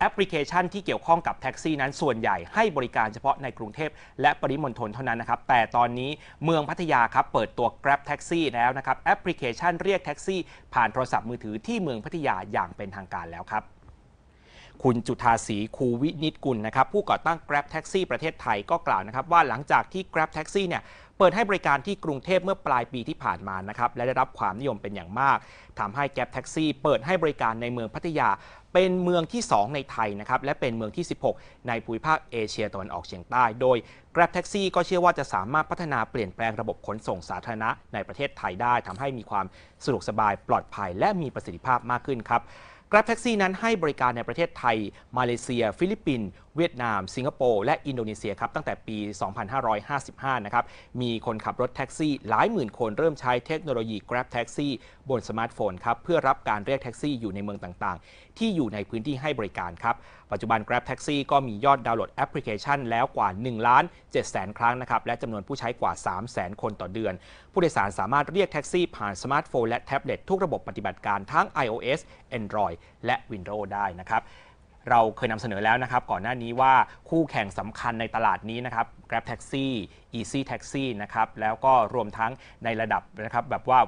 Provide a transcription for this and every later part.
แอปพลิเคชันที่เกี่ยวข้องกับแท็กซี่นั้นส่วนใหญ่ให้บริการเฉพาะในกรุงเทพและปริมณฑลเท่านั้นนะครับ แต่ตอนนี้เมืองพัทยาครับ เปิดตัว Grab Taxi แล้วนะครับแอปพลิเคชันเรียกแท็กซี่ผ่านโทรศัพท์มือถือที่เมืองพัทยาอย่างเป็นทางการแล้วครับคุณจุธาศรีคูวินิตกุลนะครับผู้ก่อตั้ง Grab Taxi ประเทศไทยก็กล่าวนะครับว่าหลังจากที่ Grab Taxi เนี่ยเปิดให้บริการที่กรุงเทพเมื่อปลายปีที่ผ่านมานะครับและได้รับความนิยมเป็นอย่างมาก ทำให้แกบแท็กซี่เปิดให้บริการในเมืองพัทยาเป็นเมืองที่ 2 ในไทยนะครับ และเป็นเมืองที่ 16 ในภูมิภาคเอเชียตะวันออกเฉียงใต้ โดย Grab กซี่ก็เชื่อว่าจะสามารถพัฒนาเปลี่ยนแปลงระบบขนส่งสาธารณะในประเทศไทยได้ทำให้มีความสะดวกสบายปลอดภัย และมีประสิทธิภาพมากขึ้นครับ Grab Taxi นั้นให้บริการในประเทศไทย มาเลเซีย ฟิลิปปินส์ เวียดนาม สิงคโปร์ และอินโดนีเซียครับตั้งแต่ปี 2555 นะครับ มีคนขับรถแท็กซี่ หลายหมื่นคนเริ่มใช้เทคโนโลยี Grab Taxi บนสมาร์ทโฟนครับ เพื่อรับการเรียกแท็กซี่อยู่ในเมืองต่างๆ ที่อยู่ในพื้นที่ให้บริการครับ ปัจจุบัน Grab Taxi ก็มียอดดาวน์โหลดแอปพลิเคชันแล้วกว่า1ล้าน7แสนครั้งนะครับและจำนวนผู้ใช้กว่า 3 0 0แสนคนต่อเดือน ผู้โดยสารสามารถเรียกแท็กซี่ผ่านสมาร์ทโฟนและแท็บเล็ตทุกระบบปฏิบัติการทั้ง iOS Android และ Windows ได้นะครับ เราเคยนำเสนอแล้วนะครับ ก่อนหน้านี้ว่าคู่แข่งสำคัญในตลาดนี้นะครับ Grab Taxi Easy Taxi นะครับแล้วก็รวมทั้งในระดับนะครับ แบบว่า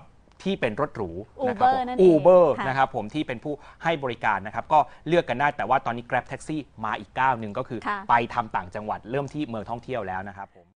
ที่เป็นรถหรูนะครับอูเบอร์นะครับ ผมที่เป็นผู้ให้บริการนะครับ ก็เลือกกันได้แต่ว่าตอนนี้ Grab Taxi มาอีกก้าวหนึ่งก็คือไปทำต่างจังหวัดเริ่มที่เมืองท่องเที่ยวแล้วนะครับผม